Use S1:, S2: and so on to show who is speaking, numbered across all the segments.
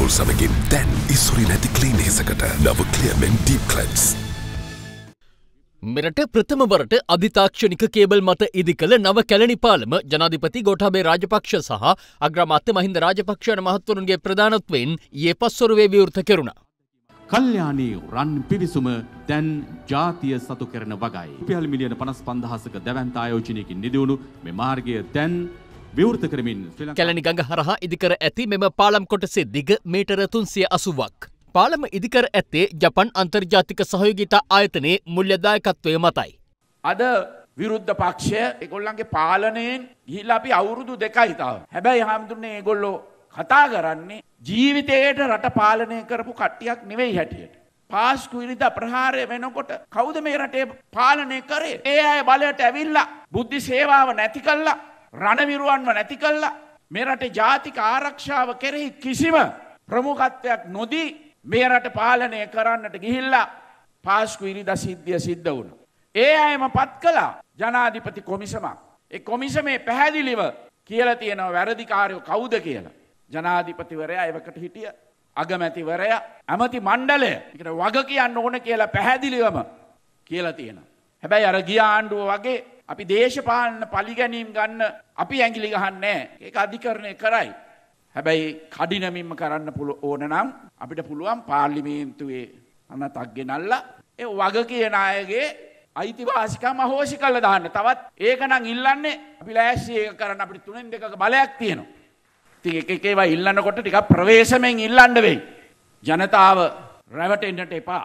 S1: ඇල්කොල් සමගින් දැන් ඉස්සුරි නැති ක්ලීන් හිසකට නව ක්ලියමෙන් ඩීප් කලන්ස්.
S2: මෙරට ප්‍රථමවරට අධිතාක්ෂණික කේබල් මත ඉදි කළ නව කැලනි පාලම ජනාධිපති ගොටාබේ රාජපක්ෂ සහ අග්‍රමාත්‍ය මහින්ද රාජපක්ෂණ මහත්වරුන්ගේ ප්‍රධානත්වයෙන් ඒ පස්වරුවේ විවෘත කෙරුණ. කල්්‍යයානයේ රන් පිවිසුම දැන් ජාතිය සතු කරන වගයි. පිහල් මිලියන පනස් පන්දහසක දැවන්ත ආයෝජනයකින් නිදවුණු මෙ මාර්ගය දැන් විවෘත කරමින් කැලනිගඟ හරහා ඉදිකර ඇති මෙම පාලම් කොටසේ දිග මීටර තුන්සිය අසුවක්. පාලම ඉදිකර ඇත්තේ ජපන් අන්තර්ජාතික සහයෝගිතා ආයතනයේ මුල්්‍යදායකත්වය මතයි. අද විරුද්ධ පක්ෂය
S3: එකොල්ලන්ගේ පාලනයෙන් ගිහිල්ලා අපි අවුරුදු දෙකයි තාම. හැබැයි හාමුදුරනේ ඒගොල්ලෝ කතා කරන්නේ ජීවිතයට රට පාලනය කරපු කට්ටියක් නෙවෙයි හැටියට. පාස්කු ඉරිද ප්‍රහාරය වෙනකොට කෞද මේ රටේ පාලනය කරේ ඒ අය බලයට ඇවිල්ලා බුද්ධි සේවාව නැති කල්ලා රණවිරුවන්ව නැති කල්ලා මේ රටේ ජාතික ආරක්ෂාව කෙරෙහි කිසිම ප්‍රමුඛත්වයක් නොදී මේ රට පාලනය කරන්නට ගිහිල්ලා පාස්කු ඉරිදා සිද්ධිය සිද්ධ වුණා. ඒ අයම පත් කළා ජනාධිපති කොමිසමක්. ඒ කොමිසමේ පැහැදිලිව කියලා තියෙනවා වැරදිකාරයෝ කවුද කියලා. ජනාධිපතිවරයා එවකට හිටිය අගමැතිවරයා ඇමති මණ්ඩලය එකට වග කියන්න ඕන කියලා පැහැදිලිවම කියලා තියෙනවා. හැබැයි අර ගිය ආණ්ඩුව වගේ අපි දේශපාලන පලිගැනීම් ගන්න අපි ඇගිලි ගහන්නේ ඒක අධිකරණය කරයි. හැබැයි කඩිනමින්ම කරන්න පුළු ඕන නම් අපිට පුළුවන් පාර්ලිමේන්තුවේ අන්න තක්ගෙනල්ලා ඒ වග කියන අයගේ අයිතිවාසිකම හෝෂි කල්ල දාන්න තවත් ඒක නම් ඉල්ලන්නේ අපි ලෑස්සිය කරන්න අපි තුනෙන් දෙක බලයක් තියෙනවා. ති එක එකේවා ඉල්ලන්නකොට ටික ප්‍රවේශමෙන් ඉල්ලන්න වෙයි. ජනතාව රැවටෙන්න්නට එපා.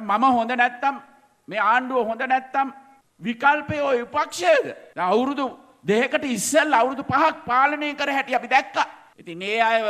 S3: මම හොඳ නැත්තම් මේ ආණ්ඩුව හොඳ නැත්තම් විකල්පය ඔය විපක්ෂයද අවුරුදු දෙකට ඉස්සල් අවුරුදු පහක් පාලනය කර හැටි අපි දැක්ක. ඉතින් ඒ අයව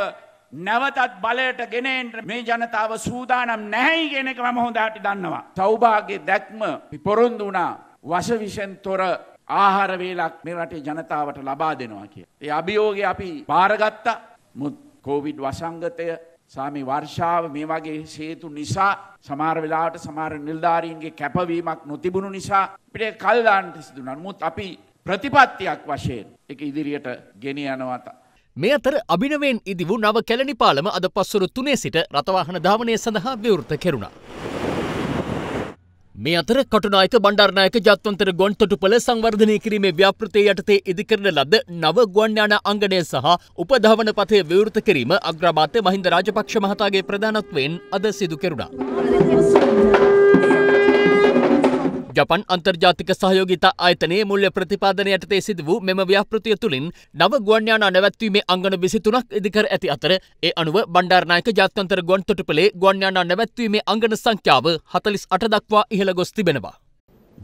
S3: නැවතත් බලයට ගෙනෙන්ට මේ ජනතාව සූදානම් නැහැයි ගෙනෙක මම හොඳට දන්නවා. තවභාගේ දැක්ම පොරොන්දු වුණා වශවිෂන් තොර ආහාර වේලක් මේ රටේ ජනතාවට ලබා දෙනවා කිය. ඒ අභියෝගය අපි භාරගත්තා මුත් කෝවිඩ් වසංගතය සාමි වර්ෂාව මේ වගේ හේතු නිසා සමහර වෙලාවට සමහර නිලධාරීන්ගේ කැපවීමක් නොතිබුණු නිසා අපිට කල් දාන්න සිදු වුණා. නමුත් අපි ප්‍රතිපත්තියක් වශයෙන් ඒක ඉදිරියට ගෙන යනවා.
S2: මේ අතර අභිනවෙන් ඉදි වූ නව කැලණි පාලම අද පස්සුරු තුනේ සිට රථවාහන ධාවනය සඳහා විවෘත කෙරුණා. මේ අතර කටුනායක බණ්ඩාරනායක ජාත්‍යන්තර ගොන් තොටුපළ සංවර්ධනය කිරීමේ ව්‍යාපෘතය යටතේ ඉදිකරන ලද නව ගුවන්යාන අංගණය සහ උපධාවන පථය විවෘත කිරීම අග්‍රාමාත්‍ය මහින්ද රාජපක්ෂ මහතාගේ ප්‍රධානත්වයෙන් අද සිදු කෙරුණා. ජපන් අන්තර්ජාතික සහයෝගිතා ආයතනයේ මුල්්‍ය ප්‍රතිපාදන යටතේ සිද වූ මෙම ව්‍යාපෘතිය තුළින් නව ගුවන්යානා නැවැත්වීමේ අංගන විසිතුනක් ඉදිකර ඇති අතර ඒ අනුව බණ්ඩාරනායක ජාත්‍යන්තර ගොන් තොටුපලේ ගුවන්යානා නැවැත්වීමේ අංගන සංඛ්‍යාව හතලිස් අට දක්වා ඉහළ ගොස් තිබෙනවා.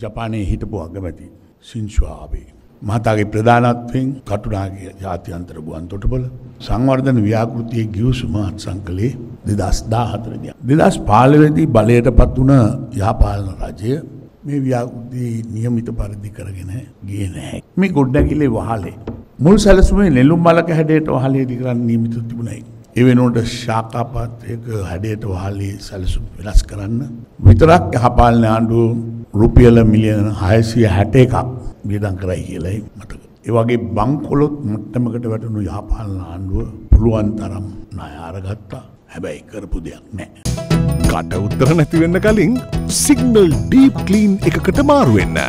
S1: ජපානයේ හිටපු අගමැති සිංශවාාවේ. මහතාගේ ප්‍රධානත්වයෙන් කටුනාගේ ජාතියන්තර ගුවන් තොටුපල සංවර්ධන ව්‍යාකෘතිය ගියවසුමත් සංකලේ දෙදස් දා හතරදිය. දෙදස් පාලවෙදී බලයට පත් වන යාපාලන රජය මේ ව්‍යාකෘති નિયમિત පරිදි කරගෙන ගියේ නැහැ. මේ ගොඩනැගිලි වහලේ මුල් සැලසුමේ නෙළුම් මලක හැඩයට වහලේ ඉදි කරන්න නියමිතව තිබුණයි. එවෙනෝට ශාකාපාත්‍රයක හැඩයට වහලේ සැලසුම් වෙනස් කරන්න. විතරක් යහපාලන ආණ්ඩුව රුපියල මිලියන හයසිය හැට එකක් වියදන් කරයි කියලයි මට. ඒවගේ බංකොලොත් මුට්ටමකට වැටනු යහපාලන ආණ්ඩුව පුළුවන් තරම් නය අරගත්තා හැබැයි කරපු දෙයක් නෑ. කට උත්තර නැතිවෙන්න කලින් සිගනල් ඩීප් කලීන් එකකට මාරුවෙන්න.